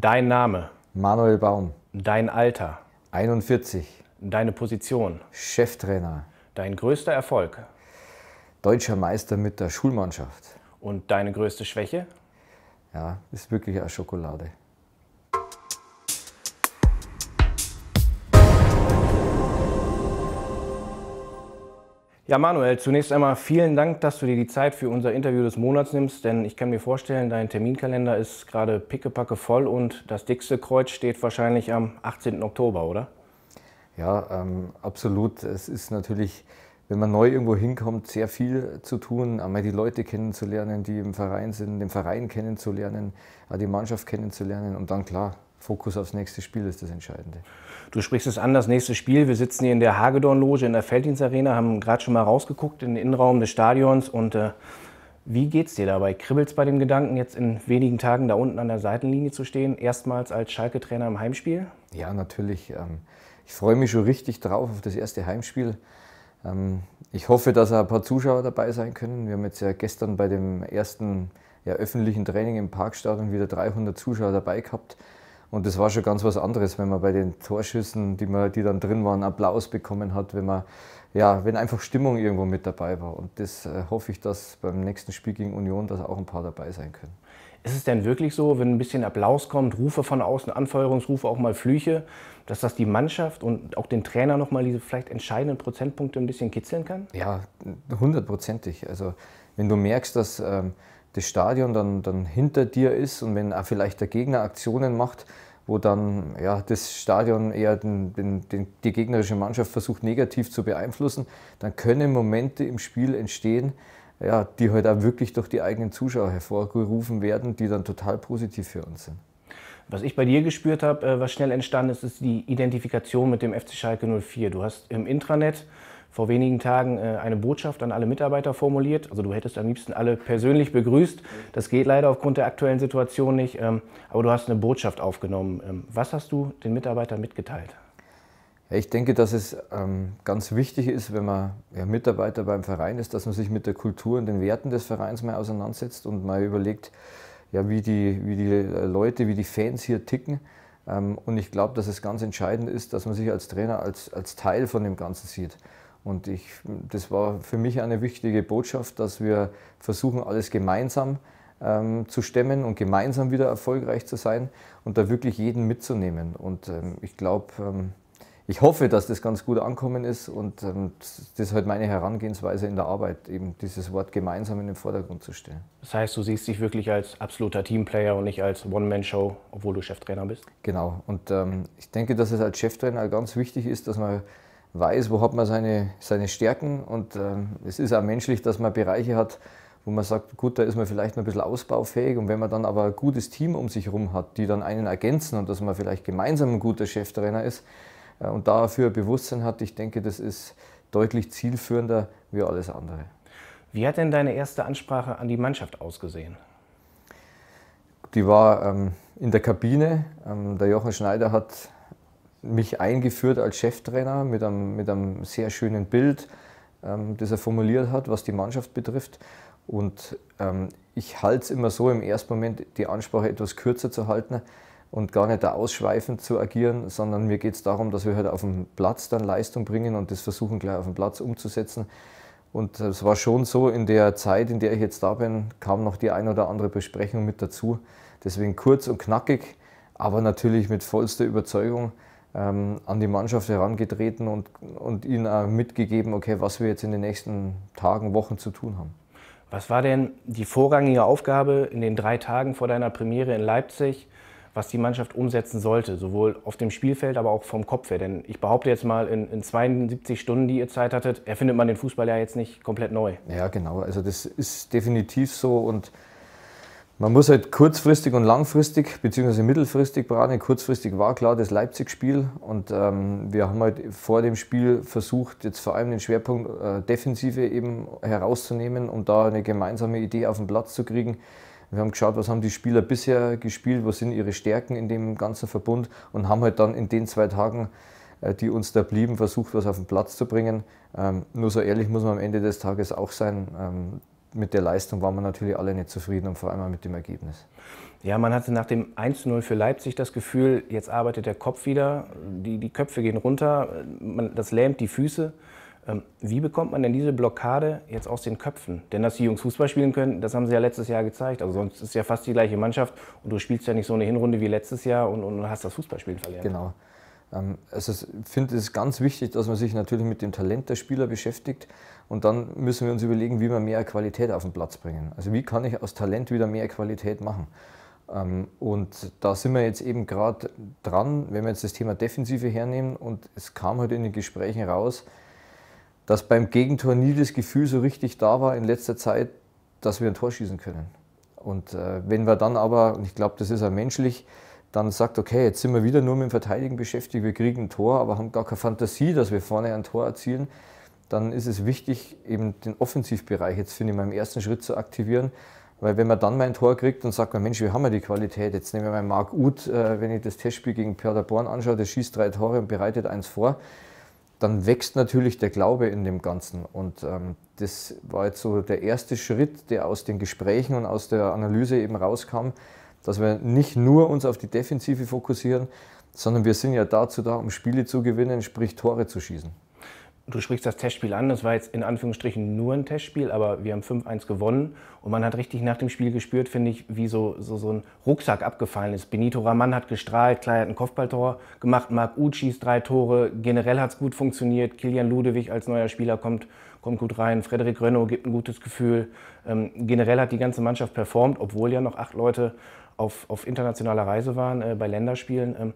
Dein Name. Manuel Baum. Dein Alter. 41. Deine Position. Cheftrainer. Dein größter Erfolg. Deutscher Meister mit der Schulmannschaft. Und deine größte Schwäche? Ja, ist wirklich eine Schokolade. Ja, Manuel, zunächst einmal vielen Dank, dass du dir die Zeit für unser Interview des Monats nimmst, denn ich kann mir vorstellen, dein Terminkalender ist gerade pickepacke voll und das dickste Kreuz steht wahrscheinlich am 18. Oktober, oder? Ja, ähm, absolut. Es ist natürlich, wenn man neu irgendwo hinkommt, sehr viel zu tun, einmal die Leute kennenzulernen, die im Verein sind, den Verein kennenzulernen, äh, die Mannschaft kennenzulernen und dann klar, Fokus aufs nächste Spiel ist das Entscheidende. Du sprichst es an, das nächste Spiel. Wir sitzen hier in der Hagedorn-Loge in der Felddienstarena, haben gerade schon mal rausgeguckt in den Innenraum des Stadions. Und äh, wie geht's dir dabei? Kribbelst bei dem Gedanken, jetzt in wenigen Tagen da unten an der Seitenlinie zu stehen, erstmals als Schalke-Trainer im Heimspiel? Ja, natürlich. Ähm, ich freue mich schon richtig drauf auf das erste Heimspiel. Ähm, ich hoffe, dass ein paar Zuschauer dabei sein können. Wir haben jetzt ja gestern bei dem ersten ja, öffentlichen Training im Parkstadion wieder 300 Zuschauer dabei gehabt. Und das war schon ganz was anderes, wenn man bei den Torschüssen, die, man, die dann drin waren, Applaus bekommen hat, wenn, man, ja, wenn einfach Stimmung irgendwo mit dabei war. Und das äh, hoffe ich, dass beim nächsten Spiel gegen Union, dass auch ein paar dabei sein können. Ist es denn wirklich so, wenn ein bisschen Applaus kommt, Rufe von außen, Anfeuerungsrufe, auch mal Flüche, dass das die Mannschaft und auch den Trainer nochmal diese vielleicht entscheidenden Prozentpunkte ein bisschen kitzeln kann? Ja, hundertprozentig. Also wenn du merkst, dass... Ähm, das Stadion dann, dann hinter dir ist und wenn auch vielleicht der Gegner Aktionen macht, wo dann ja, das Stadion eher den, den, den, die gegnerische Mannschaft versucht negativ zu beeinflussen, dann können Momente im Spiel entstehen, ja, die halt auch wirklich durch die eigenen Zuschauer hervorgerufen werden, die dann total positiv für uns sind. Was ich bei dir gespürt habe, äh, was schnell entstanden ist, ist die Identifikation mit dem FC Schalke 04. Du hast im Intranet vor wenigen Tagen äh, eine Botschaft an alle Mitarbeiter formuliert. Also du hättest am liebsten alle persönlich begrüßt. Das geht leider aufgrund der aktuellen Situation nicht. Ähm, aber du hast eine Botschaft aufgenommen. Ähm, was hast du den Mitarbeitern mitgeteilt? Ich denke, dass es ähm, ganz wichtig ist, wenn man Mitarbeiter beim Verein ist, dass man sich mit der Kultur und den Werten des Vereins mal auseinandersetzt und mal überlegt, ja, wie, die, wie die äh, Leute, wie die Fans hier ticken. Und ich glaube, dass es ganz entscheidend ist, dass man sich als Trainer als, als Teil von dem Ganzen sieht. Und ich, das war für mich eine wichtige Botschaft, dass wir versuchen, alles gemeinsam ähm, zu stemmen und gemeinsam wieder erfolgreich zu sein und da wirklich jeden mitzunehmen. Und ähm, ich glaube, ähm, ich hoffe, dass das ganz gut ankommen ist und ähm, das ist halt meine Herangehensweise in der Arbeit, eben dieses Wort gemeinsam in den Vordergrund zu stellen. Das heißt, du siehst dich wirklich als absoluter Teamplayer und nicht als One-Man-Show, obwohl du Cheftrainer bist? Genau. Und ähm, ich denke, dass es als Cheftrainer ganz wichtig ist, dass man weiß, wo hat man seine, seine Stärken. Und äh, es ist auch menschlich, dass man Bereiche hat, wo man sagt, gut, da ist man vielleicht noch ein bisschen ausbaufähig. Und wenn man dann aber ein gutes Team um sich herum hat, die dann einen ergänzen und dass man vielleicht gemeinsam ein guter Cheftrainer ist äh, und dafür Bewusstsein hat, ich denke, das ist deutlich zielführender wie alles andere. Wie hat denn deine erste Ansprache an die Mannschaft ausgesehen? Die war ähm, in der Kabine. Ähm, der Jochen Schneider hat mich eingeführt als Cheftrainer mit einem, mit einem sehr schönen Bild, ähm, das er formuliert hat, was die Mannschaft betrifft. Und ähm, ich halte es immer so, im ersten Moment die Ansprache etwas kürzer zu halten und gar nicht da ausschweifend zu agieren, sondern mir geht es darum, dass wir halt auf dem Platz dann Leistung bringen und das versuchen gleich auf dem Platz umzusetzen. Und es war schon so, in der Zeit, in der ich jetzt da bin, kam noch die ein oder andere Besprechung mit dazu. Deswegen kurz und knackig, aber natürlich mit vollster Überzeugung ähm, an die Mannschaft herangetreten und, und ihnen auch mitgegeben, okay, was wir jetzt in den nächsten Tagen, Wochen zu tun haben. Was war denn die vorrangige Aufgabe in den drei Tagen vor deiner Premiere in Leipzig, was die Mannschaft umsetzen sollte, sowohl auf dem Spielfeld, aber auch vom Kopf her? Denn ich behaupte jetzt mal, in, in 72 Stunden, die ihr Zeit hattet, erfindet man den Fußball ja jetzt nicht komplett neu. Ja, genau. Also das ist definitiv so und man muss halt kurzfristig und langfristig, beziehungsweise mittelfristig planen. Kurzfristig war klar das Leipzig-Spiel und ähm, wir haben halt vor dem Spiel versucht, jetzt vor allem den Schwerpunkt äh, Defensive eben herauszunehmen, um da eine gemeinsame Idee auf den Platz zu kriegen. Wir haben geschaut, was haben die Spieler bisher gespielt, was sind ihre Stärken in dem ganzen Verbund und haben halt dann in den zwei Tagen, äh, die uns da blieben, versucht, was auf den Platz zu bringen. Ähm, nur so ehrlich muss man am Ende des Tages auch sein. Ähm, mit der Leistung waren wir natürlich alle nicht zufrieden und vor allem mit dem Ergebnis. Ja, man hatte nach dem 1-0 für Leipzig das Gefühl, jetzt arbeitet der Kopf wieder, die, die Köpfe gehen runter, man, das lähmt die Füße. Ähm, wie bekommt man denn diese Blockade jetzt aus den Köpfen? Denn dass die Jungs Fußball spielen können, das haben sie ja letztes Jahr gezeigt. Also sonst ist ja fast die gleiche Mannschaft und du spielst ja nicht so eine Hinrunde wie letztes Jahr und, und hast das Fußballspielen verlernt. Genau. Ähm, also ich finde es ganz wichtig, dass man sich natürlich mit dem Talent der Spieler beschäftigt. Und dann müssen wir uns überlegen, wie wir mehr Qualität auf den Platz bringen. Also wie kann ich aus Talent wieder mehr Qualität machen? Ähm, und da sind wir jetzt eben gerade dran, wenn wir jetzt das Thema Defensive hernehmen und es kam heute halt in den Gesprächen raus, dass beim Gegentor nie das Gefühl so richtig da war in letzter Zeit, dass wir ein Tor schießen können. Und äh, wenn wir dann aber, und ich glaube, das ist ja menschlich, dann sagt, okay, jetzt sind wir wieder nur mit dem Verteidigen beschäftigt, wir kriegen ein Tor, aber haben gar keine Fantasie, dass wir vorne ein Tor erzielen, dann ist es wichtig, eben den Offensivbereich jetzt, finde ich, mal im ersten Schritt zu aktivieren. Weil wenn man dann mein Tor kriegt und sagt, Mensch, wir haben ja die Qualität, jetzt nehmen wir mal Marc Uth, äh, wenn ich das Testspiel gegen Paderborn anschaue, der schießt drei Tore und bereitet eins vor, dann wächst natürlich der Glaube in dem Ganzen. Und ähm, das war jetzt so der erste Schritt, der aus den Gesprächen und aus der Analyse eben rauskam, dass wir nicht nur uns auf die Defensive fokussieren, sondern wir sind ja dazu da, um Spiele zu gewinnen, sprich Tore zu schießen du sprichst das Testspiel an, das war jetzt in Anführungsstrichen nur ein Testspiel, aber wir haben 5-1 gewonnen und man hat richtig nach dem Spiel gespürt, finde ich, wie so, so, so ein Rucksack abgefallen ist. Benito Raman hat gestrahlt, Klei hat ein Kopfballtor gemacht, Marc Ucis drei Tore, generell hat es gut funktioniert, Kilian Ludewig als neuer Spieler kommt, kommt gut rein, Frederik Renault gibt ein gutes Gefühl. Ähm, generell hat die ganze Mannschaft performt, obwohl ja noch acht Leute auf, auf internationaler Reise waren äh, bei Länderspielen. Ähm,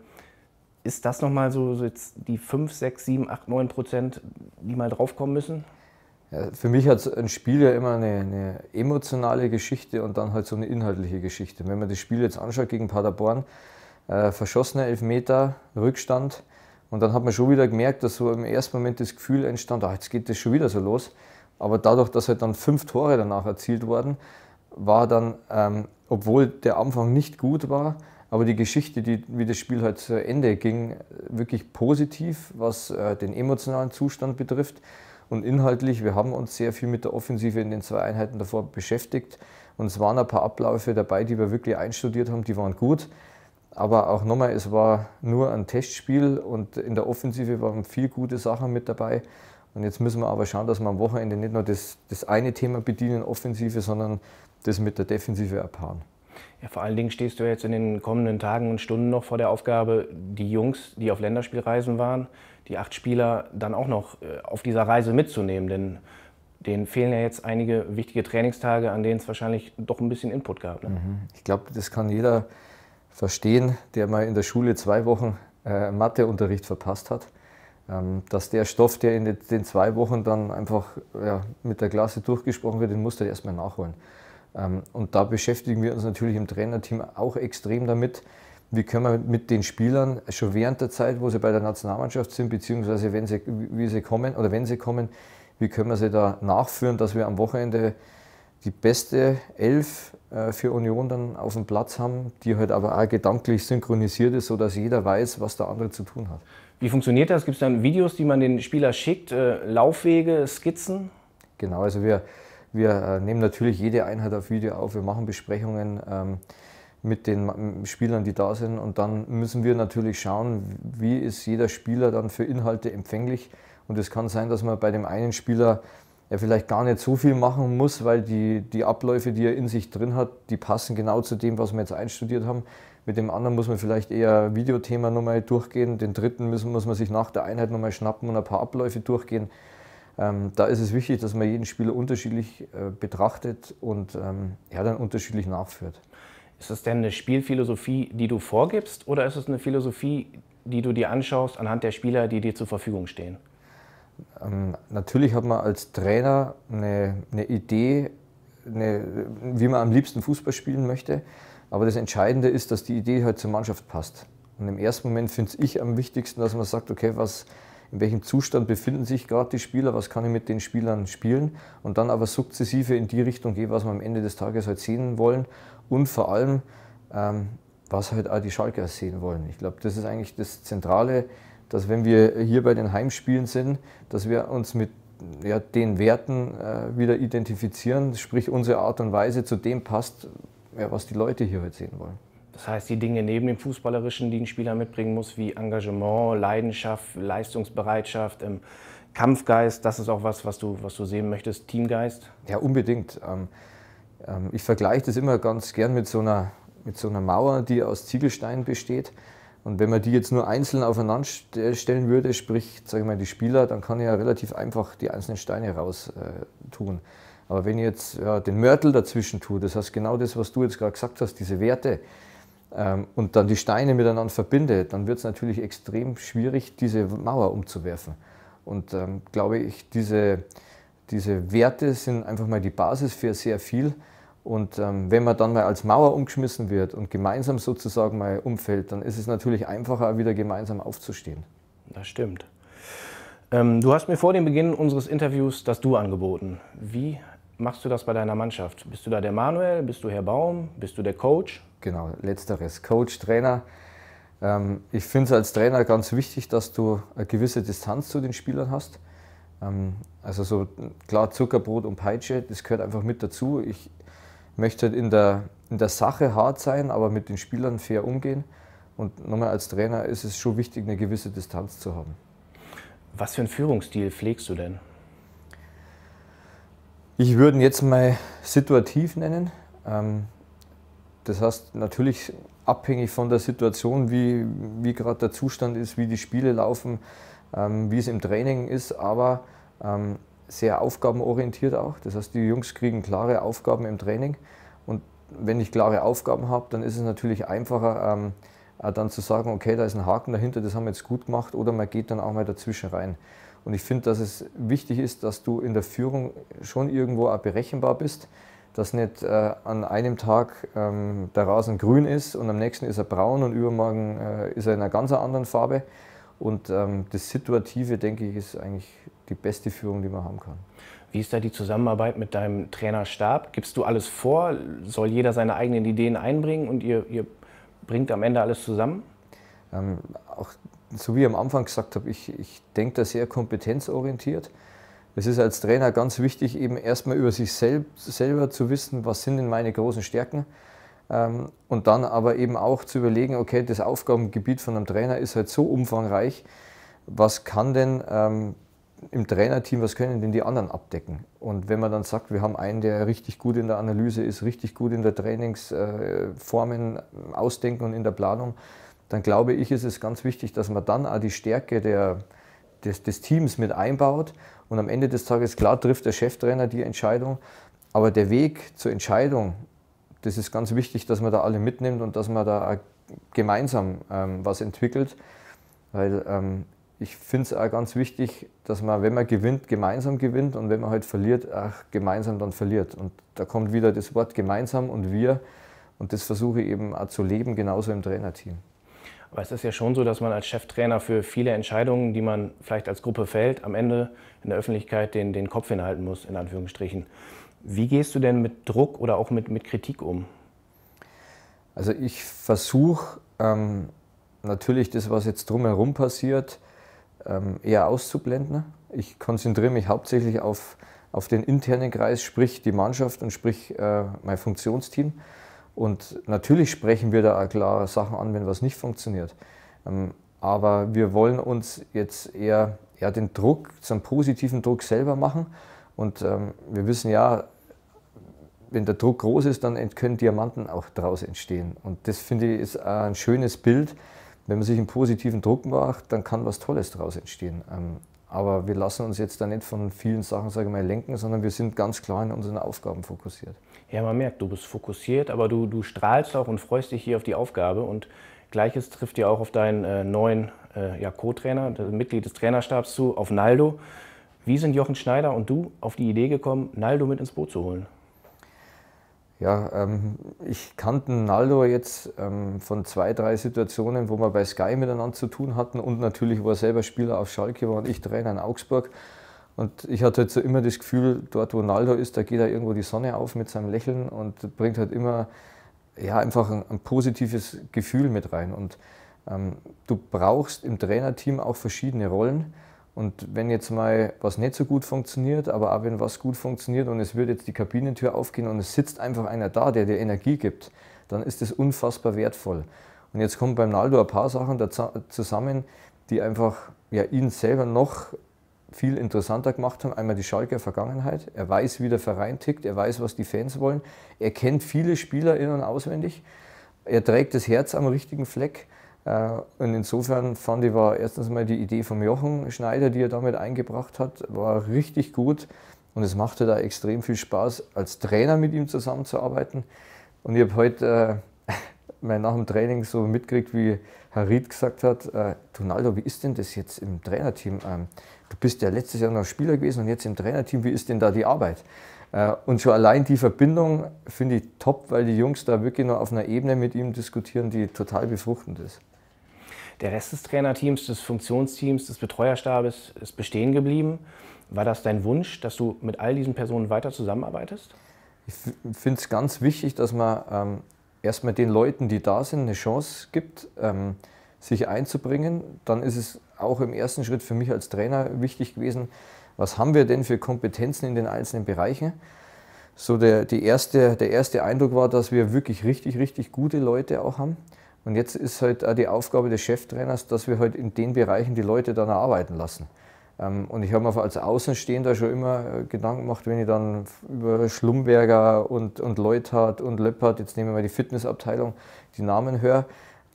ist das nochmal so, so jetzt die 5, 6, 7, 8, 9 Prozent, die mal draufkommen müssen? Ja, für mich hat ein Spiel ja immer eine, eine, emotionale Geschichte und dann halt so eine inhaltliche Geschichte. Wenn man das Spiel jetzt anschaut gegen Paderborn, äh, verschossene Elfmeter, Rückstand und dann hat man schon wieder gemerkt, dass so im ersten Moment das Gefühl entstand, ach, jetzt geht das schon wieder so los. Aber dadurch, dass halt dann fünf Tore danach erzielt wurden, war dann, ähm, obwohl der Anfang nicht gut war, aber die Geschichte, die, wie das Spiel halt zu Ende ging, wirklich positiv, was äh, den emotionalen Zustand betrifft. Und inhaltlich, wir haben uns sehr viel mit der Offensive in den zwei Einheiten davor beschäftigt. Und es waren ein paar Abläufe dabei, die wir wirklich einstudiert haben, die waren gut. Aber auch nochmal, es war nur ein Testspiel und in der Offensive waren viel gute Sachen mit dabei. Und jetzt müssen wir aber schauen, dass wir am Wochenende nicht nur das, das eine Thema bedienen, Offensive, sondern das mit der Defensive erpaaren. Ja, vor allen Dingen stehst du jetzt in den kommenden Tagen und Stunden noch vor der Aufgabe, die Jungs, die auf Länderspielreisen waren, die acht Spieler dann auch noch äh, auf dieser Reise mitzunehmen. Denn denen fehlen ja jetzt einige wichtige Trainingstage, an denen es wahrscheinlich doch ein bisschen Input gab. Ne? Mhm. Ich glaube, das kann jeder verstehen, der mal in der Schule zwei Wochen äh, Matheunterricht verpasst hat. Ähm, dass der Stoff, der in den zwei Wochen dann einfach ja, mit der Klasse durchgesprochen wird, den musst du erstmal nachholen. Ähm, und da beschäftigen wir uns natürlich im Trainerteam auch extrem damit, wie können wir mit den Spielern schon während der Zeit, wo sie bei der Nationalmannschaft sind, beziehungsweise wenn sie, wie sie kommen oder wenn sie kommen, wie können wir sie da nachführen, dass wir am Wochenende die beste Elf äh, für Union dann auf dem Platz haben, die halt aber auch gedanklich synchronisiert ist, sodass jeder weiß, was der andere zu tun hat. Wie funktioniert das? Gibt es dann Videos, die man den Spieler schickt, äh, Laufwege, Skizzen? Genau, also wir, wir äh, nehmen natürlich jede Einheit auf Video auf, wir machen Besprechungen ähm, mit den Spielern, die da sind. Und dann müssen wir natürlich schauen, wie ist jeder Spieler dann für Inhalte empfänglich. Und es kann sein, dass man bei dem einen Spieler ja vielleicht gar nicht so viel machen muss, weil die, die Abläufe, die er in sich drin hat, die passen genau zu dem, was wir jetzt einstudiert haben. Mit dem anderen muss man vielleicht eher Videothema nochmal durchgehen. Den dritten müssen, muss man sich nach der Einheit nochmal schnappen und ein paar Abläufe durchgehen. Ähm, da ist es wichtig, dass man jeden Spieler unterschiedlich äh, betrachtet und ähm, er dann unterschiedlich nachführt. Ist das denn eine Spielphilosophie, die du vorgibst, oder ist es eine Philosophie, die du dir anschaust anhand der Spieler, die dir zur Verfügung stehen? Ähm, natürlich hat man als Trainer eine, eine Idee, eine, wie man am liebsten Fußball spielen möchte. Aber das Entscheidende ist, dass die Idee halt zur Mannschaft passt. Und im ersten Moment finde ich am wichtigsten, dass man sagt, okay, was, in welchem Zustand befinden sich gerade die Spieler, was kann ich mit den Spielern spielen und dann aber sukzessive in die Richtung gehen, was wir am Ende des Tages halt sehen wollen und vor allem, ähm, was halt auch die Schalker sehen wollen. Ich glaube, das ist eigentlich das Zentrale, dass wenn wir hier bei den Heimspielen sind, dass wir uns mit ja, den Werten äh, wieder identifizieren, sprich unsere Art und Weise zu dem passt, ja, was die Leute hier heute halt sehen wollen. Das heißt, die Dinge neben dem Fußballerischen, die ein Spieler mitbringen muss, wie Engagement, Leidenschaft, Leistungsbereitschaft, ähm, Kampfgeist, das ist auch was, was du, was du sehen möchtest, Teamgeist? Ja, unbedingt. Ähm, ähm, ich vergleiche das immer ganz gern mit so, einer, mit so einer Mauer, die aus Ziegelsteinen besteht. Und wenn man die jetzt nur einzeln aufeinander stellen würde, sprich, sage ich mal, die Spieler, dann kann ich ja relativ einfach die einzelnen Steine raus äh, tun. Aber wenn ich jetzt ja, den Mörtel dazwischen tue, das heißt genau das, was du jetzt gerade gesagt hast, diese Werte, ähm, und dann die Steine miteinander verbindet, dann wird es natürlich extrem schwierig, diese Mauer umzuwerfen. Und ähm, glaube ich, diese, diese Werte sind einfach mal die Basis für sehr viel. Und ähm, wenn man dann mal als Mauer umgeschmissen wird und gemeinsam sozusagen mal umfällt, dann ist es natürlich einfacher, wieder gemeinsam aufzustehen. Das stimmt. Ähm, du hast mir vor dem Beginn unseres Interviews das Du angeboten. Wie machst du das bei deiner Mannschaft? Bist du da der Manuel? Bist du Herr Baum? Bist du der Coach? genau, letzteres. Coach, Trainer. Ähm, ich finde es als Trainer ganz wichtig, dass du eine gewisse Distanz zu den Spielern hast. Ähm, also so klar Zuckerbrot und Peitsche, das gehört einfach mit dazu. Ich möchte halt in der, in der Sache hart sein, aber mit den Spielern fair umgehen. Und nochmal als Trainer ist es schon wichtig, eine gewisse Distanz zu haben. Was für einen Führungsstil pflegst du denn? Ich würde ihn jetzt mal situativ nennen. Ähm, das heißt, natürlich abhängig von der Situation, wie, wie gerade der Zustand ist, wie die Spiele laufen, ähm, wie es im Training ist, aber ähm, sehr aufgabenorientiert auch. Das heißt, die Jungs kriegen klare Aufgaben im Training. Und wenn ich klare Aufgaben habe, dann ist es natürlich einfacher, ähm, äh, dann zu sagen, okay, da ist ein Haken dahinter, das haben wir jetzt gut gemacht, oder man geht dann auch mal dazwischen rein. Und ich finde, dass es wichtig ist, dass du in der Führung schon irgendwo auch berechenbar bist dass nicht äh, an einem Tag ähm, der Rasen grün ist und am nächsten ist er braun und übermorgen äh, ist er in einer ganz anderen Farbe. Und ähm, das Situative, denke ich, ist eigentlich die beste Führung, die man haben kann. Wie ist da die Zusammenarbeit mit deinem Trainerstab? Gibst du alles vor? Soll jeder seine eigenen Ideen einbringen und ihr, ihr bringt am Ende alles zusammen? Ähm, auch so wie ich am Anfang gesagt habe, ich, ich denke da sehr kompetenzorientiert es ist als Trainer ganz wichtig, eben erstmal über sich selbst, selber zu wissen, was sind denn meine großen Stärken. Ähm, und dann aber eben auch zu überlegen, okay, das Aufgabengebiet von einem Trainer ist halt so umfangreich, was kann denn ähm, im Trainerteam, was können denn die anderen abdecken? Und wenn man dann sagt, wir haben einen, der richtig gut in der Analyse ist, richtig gut in der Trainingsformen äh, äh, ausdenken und in der Planung, dann glaube ich, ist es ganz wichtig, dass man dann auch die Stärke der, des, des Teams mit einbaut und am Ende des Tages, klar, trifft der Cheftrainer die Entscheidung. Aber der Weg zur Entscheidung, das ist ganz wichtig, dass man da alle mitnimmt und dass man da gemeinsam ähm, was entwickelt. Weil ähm, ich finde es auch ganz wichtig, dass man, wenn man gewinnt, gemeinsam gewinnt und wenn man halt verliert, auch gemeinsam dann verliert. Und da kommt wieder das Wort gemeinsam und wir. Und das versuche ich eben auch zu leben, genauso im Trainerteam. Aber es ist ja schon so, dass man als Cheftrainer für viele Entscheidungen, die man vielleicht als Gruppe fällt, am Ende in der Öffentlichkeit den, den Kopf hinhalten muss, in Anführungsstrichen. Wie gehst du denn mit Druck oder auch mit, mit Kritik um? Also ich versuche ähm, natürlich das, was jetzt drumherum passiert, ähm, eher auszublenden. Ich konzentriere mich hauptsächlich auf, auf den internen Kreis, sprich die Mannschaft und sprich äh, mein Funktionsteam. Und natürlich sprechen wir da auch klare Sachen an, wenn was nicht funktioniert. Ähm, aber wir wollen uns jetzt eher, eher den Druck, zum positiven Druck selber machen. Und ähm, wir wissen ja, wenn der Druck groß ist, dann können Diamanten auch daraus entstehen. Und das finde ich ist ein schönes Bild. Wenn man sich einen positiven Druck macht, dann kann was Tolles daraus entstehen. Ähm, aber wir lassen uns jetzt da nicht von vielen Sachen, sage ich mal, lenken, sondern wir sind ganz klar in unseren Aufgaben fokussiert ja, man merkt, du bist fokussiert, aber du, du strahlst auch und freust dich hier auf die Aufgabe. Und gleiches trifft dir auch auf deinen äh, neuen äh, ja, Co-Trainer, Mitglied des Trainerstabs zu, auf Naldo. Wie sind Jochen Schneider und du auf die Idee gekommen, Naldo mit ins Boot zu holen? Ja, ähm, ich kannte Naldo jetzt ähm, von zwei, drei Situationen, wo wir bei Sky miteinander zu tun hatten und natürlich, wo er selber Spieler auf Schalke war und ich Trainer in Augsburg. Und ich hatte halt so immer das Gefühl, dort wo Naldo ist, da geht da irgendwo die Sonne auf mit seinem Lächeln und bringt halt immer ja, einfach ein, ein positives Gefühl mit rein. Und ähm, du brauchst im Trainerteam auch verschiedene Rollen. Und wenn jetzt mal was nicht so gut funktioniert, aber auch wenn was gut funktioniert und es wird jetzt die Kabinentür aufgehen und es sitzt einfach einer da, der dir Energie gibt, dann ist das unfassbar wertvoll. Und jetzt kommen beim Naldo ein paar Sachen zusammen, die einfach ja, ihn selber noch viel interessanter gemacht haben. Einmal die Schalker Vergangenheit. Er weiß, wie der Verein tickt, er weiß, was die Fans wollen. Er kennt viele Spieler in- und auswendig. Er trägt das Herz am richtigen Fleck. Äh, und insofern fand ich, war erstens mal die Idee vom Jochen Schneider, die er damit eingebracht hat, war richtig gut. Und es machte da extrem viel Spaß, als Trainer mit ihm zusammenzuarbeiten. Und ich habe heute äh, nach dem Training so mitgekriegt, wie Herr Ried gesagt hat, äh, Ronaldo, wie ist denn das jetzt im Trainerteam? Ähm, du bist ja letztes Jahr noch Spieler gewesen und jetzt im Trainerteam, wie ist denn da die Arbeit? Äh, und so allein die Verbindung finde ich top, weil die Jungs da wirklich noch auf einer Ebene mit ihm diskutieren, die total befruchtend ist. Der Rest des Trainerteams, des Funktionsteams, des Betreuerstabes ist bestehen geblieben. War das dein Wunsch, dass du mit all diesen Personen weiter zusammenarbeitest? Ich finde es ganz wichtig, dass man ähm, erstmal den Leuten, die da sind, eine Chance gibt, ähm, sich einzubringen. Dann ist es auch im ersten Schritt für mich als Trainer wichtig gewesen, was haben wir denn für Kompetenzen in den einzelnen Bereichen. So der, die erste, der erste Eindruck war, dass wir wirklich richtig, richtig gute Leute auch haben. Und jetzt ist halt auch die Aufgabe des Cheftrainers, dass wir halt in den Bereichen die Leute dann arbeiten lassen. Ähm, und ich habe mir als Außenstehender schon immer äh, Gedanken gemacht, wenn ich dann über Schlumberger und, und Leuthardt und Löppert, jetzt nehmen wir mal die Fitnessabteilung, die Namen höre,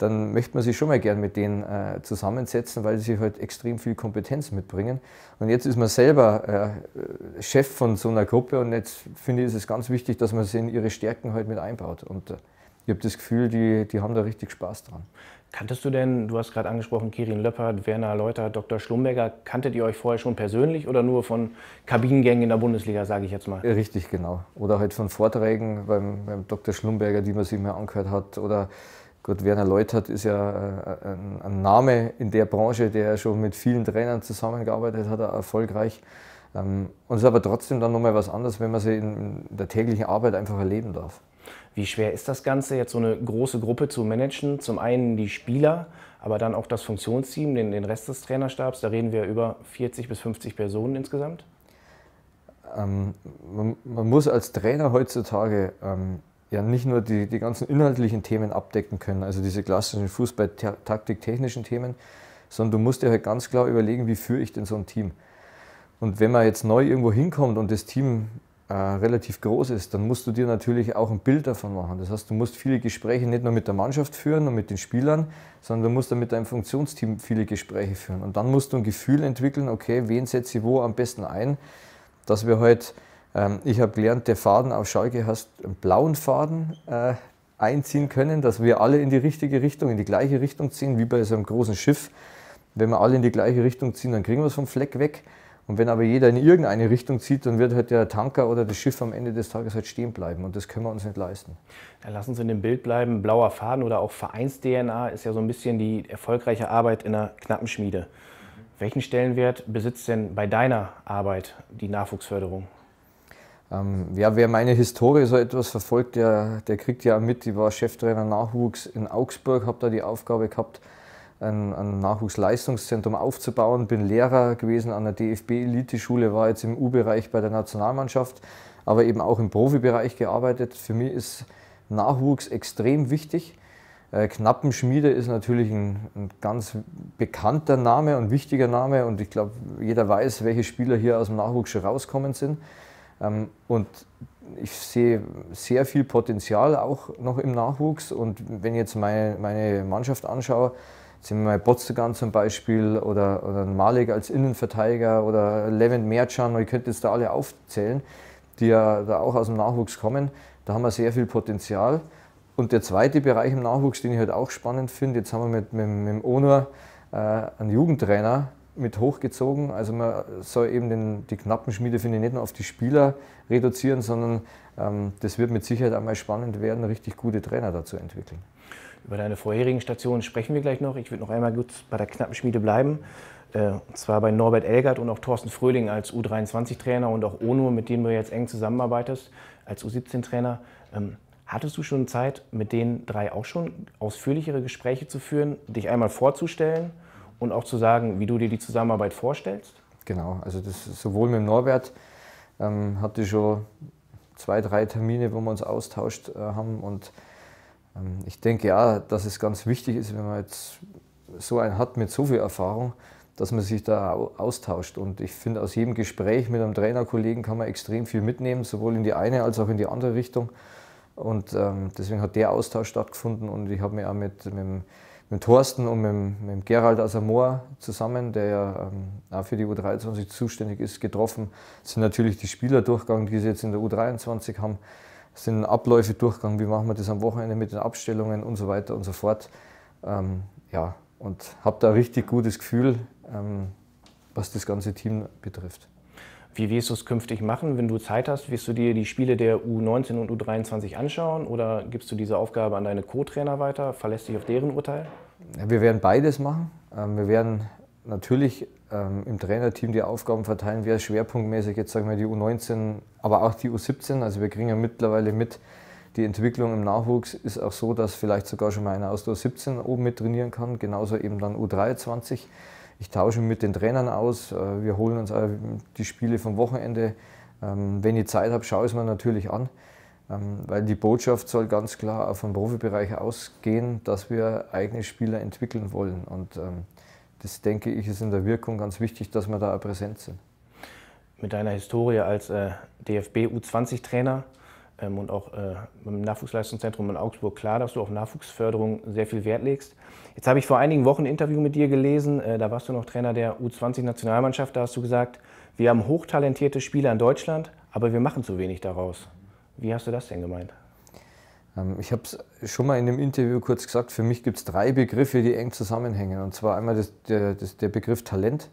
dann möchte man sich schon mal gern mit denen äh, zusammensetzen, weil sie halt extrem viel Kompetenz mitbringen. Und jetzt ist man selber äh, Chef von so einer Gruppe und jetzt finde ich, ist es ganz wichtig, dass man sie in ihre Stärken halt mit einbaut. Und äh, ich habe das Gefühl, die, die haben da richtig Spaß dran. Kanntest du denn, du hast gerade angesprochen, Kirin Löppert, Werner Leuter, Dr. Schlumberger, kanntet ihr euch vorher schon persönlich oder nur von Kabinengängen in der Bundesliga, sage ich jetzt mal? Richtig, genau. Oder halt von Vorträgen beim, beim Dr. Schlumberger, die man sich mal angehört hat. Oder Gott, Werner Leutert ist ja äh, ein, ein Name in der Branche, der schon mit vielen Trainern zusammengearbeitet hat, erfolgreich. Ähm, und es ist aber trotzdem dann nochmal was anderes, wenn man sie in der täglichen Arbeit einfach erleben darf. Wie schwer ist das Ganze, jetzt so eine große Gruppe zu managen? Zum einen die Spieler, aber dann auch das Funktionsteam, den, den Rest des Trainerstabs. Da reden wir über 40 bis 50 Personen insgesamt. Ähm, man, man, muss als Trainer heutzutage ähm, ja nicht nur die, die ganzen inhaltlichen Themen abdecken können, also diese klassischen Fußball-Taktik-technischen Themen, sondern du musst dir halt ganz klar überlegen, wie führe ich denn so ein Team. Und wenn man jetzt neu irgendwo hinkommt und das Team äh, relativ groß ist, dann musst du dir natürlich auch ein Bild davon machen. Das heißt, du musst viele Gespräche nicht nur mit der Mannschaft führen und mit den Spielern, sondern du musst dann mit deinem Funktionsteam viele Gespräche führen. Und dann musst du ein Gefühl entwickeln, okay, wen setze ich wo am besten ein, dass wir halt ähm, ich habe gelernt, der Faden auf Schalke hast einen blauen Faden äh, einziehen können, dass wir alle in die richtige Richtung, in die gleiche Richtung ziehen, wie bei so einem großen Schiff. Wenn wir alle in die gleiche Richtung ziehen, dann kriegen wir es vom Fleck weg. Und wenn aber jeder in irgendeine Richtung zieht, dann wird halt der Tanker oder das Schiff am Ende des Tages halt stehen bleiben. Und das können wir uns nicht leisten. Dann lass uns in dem Bild bleiben. Blauer Faden oder auch Vereins-DNA ist ja so ein bisschen die erfolgreiche Arbeit in einer knappen Schmiede. Welchen Stellenwert besitzt denn bei deiner Arbeit die Nachwuchsförderung? Ähm, ja, wer meine Historie so etwas verfolgt, der, der kriegt ja mit. Ich war Cheftrainer Nachwuchs in Augsburg, habe da die Aufgabe gehabt, ein, ein, Nachwuchsleistungszentrum aufzubauen, bin Lehrer gewesen an der dfb eliteschule war jetzt im U-Bereich bei der Nationalmannschaft, aber eben auch im Profibereich gearbeitet. Für mich ist Nachwuchs extrem wichtig. Äh, Knappenschmiede ist natürlich ein, ein, ganz bekannter Name und wichtiger Name und ich glaube, jeder weiß, welche Spieler hier aus dem Nachwuchs schon rauskommen sind. Ähm, und ich sehe sehr viel Potenzial auch noch im Nachwuchs. Und wenn ich jetzt meine, meine Mannschaft anschaue, sind wir mal Botzegan zum Beispiel oder, oder Malik als Innenverteidiger oder Levent Mercan, ihr könnt jetzt da alle aufzählen, die ja da auch aus dem Nachwuchs kommen. Da haben wir sehr viel Potenzial. Und der zweite Bereich im Nachwuchs, den ich halt auch spannend finde, jetzt haben wir mit, mit, mit dem Onur äh, einen Jugendtrainer, mit hochgezogen. Also man soll eben den, die Schmiede finde ich, nicht nur auf die Spieler reduzieren, sondern ähm, das wird mit Sicherheit einmal spannend werden, richtig gute Trainer dazu entwickeln. Über deine vorherigen Stationen sprechen wir gleich noch. Ich würde noch einmal gut bei der knappen Schmiede bleiben. Äh, und zwar bei Norbert Elgert und auch Thorsten Fröhling als U23-Trainer und auch Ono, mit denen du jetzt eng zusammenarbeitest, als U17-Trainer. Ähm, hattest du schon Zeit, mit den drei auch schon ausführlichere Gespräche zu führen, dich einmal vorzustellen und auch zu sagen, wie du dir die Zusammenarbeit vorstellst? Genau, also das sowohl mit Norbert ähm, hatte schon zwei, drei Termine, wo wir uns austauscht äh, haben und ähm, ich denke ja, dass es ganz wichtig ist, wenn man jetzt so einen hat mit so viel Erfahrung, dass man sich da austauscht. Und ich finde, aus jedem Gespräch mit einem Trainerkollegen kann man extrem viel mitnehmen, sowohl in die eine als auch in die andere Richtung. Und ähm, deswegen hat der Austausch stattgefunden und ich habe mich auch mit, mit dem mit Thorsten und mit, mit Gerald Asamoah zusammen, der ja ähm, auch für die U23 zuständig ist, getroffen. Das sind natürlich die Spieler die sie jetzt in der U23 haben. Das sind Abläufe durchgegangen, wie machen wir das am Wochenende mit den Abstellungen und so weiter und so fort. Ähm, ja, und habe da ein richtig gutes Gefühl, ähm, was das ganze Team betrifft. Wie wirst du es künftig machen? Wenn du Zeit hast, wirst du dir die Spiele der U19 und U23 anschauen oder gibst du diese Aufgabe an deine Co-Trainer weiter? Verlässt dich auf deren Urteil? Wir werden beides machen. Ähm, wir werden natürlich ähm, im Trainerteam die Aufgaben verteilen, wer schwerpunktmäßig jetzt sagen wir die U19, aber auch die U17. Also wir kriegen ja mittlerweile mit, die Entwicklung im Nachwuchs ist auch so, dass vielleicht sogar schon mal einer aus der U17 oben mit trainieren kann, genauso eben dann U23. Ich tausche mit den Trainern aus. Äh, wir holen uns äh, die Spiele vom Wochenende. Ähm, wenn ich Zeit habe, schaue ich es mir natürlich an. Ähm, weil die Botschaft soll ganz klar auch vom Profibereich ausgehen, dass wir eigene Spieler entwickeln wollen. Und ähm, das denke ich ist in der Wirkung ganz wichtig, dass wir da präsent sind. Mit deiner Historie als äh, DFB U20-Trainer ähm, und auch äh, im Nachwuchsleistungszentrum in Augsburg klar, dass du auf Nachwuchsförderung sehr viel Wert legst. Jetzt habe ich vor einigen Wochen ein Interview mit dir gelesen, äh, da warst du noch Trainer der U20-Nationalmannschaft, da hast du gesagt, wir haben hochtalentierte Spieler in Deutschland, aber wir machen zu wenig daraus. Wie hast du das denn gemeint? Ähm, ich habe es schon mal in dem Interview kurz gesagt, für mich gibt es drei Begriffe, die eng zusammenhängen. Und zwar einmal das, der, das, der Begriff Talent.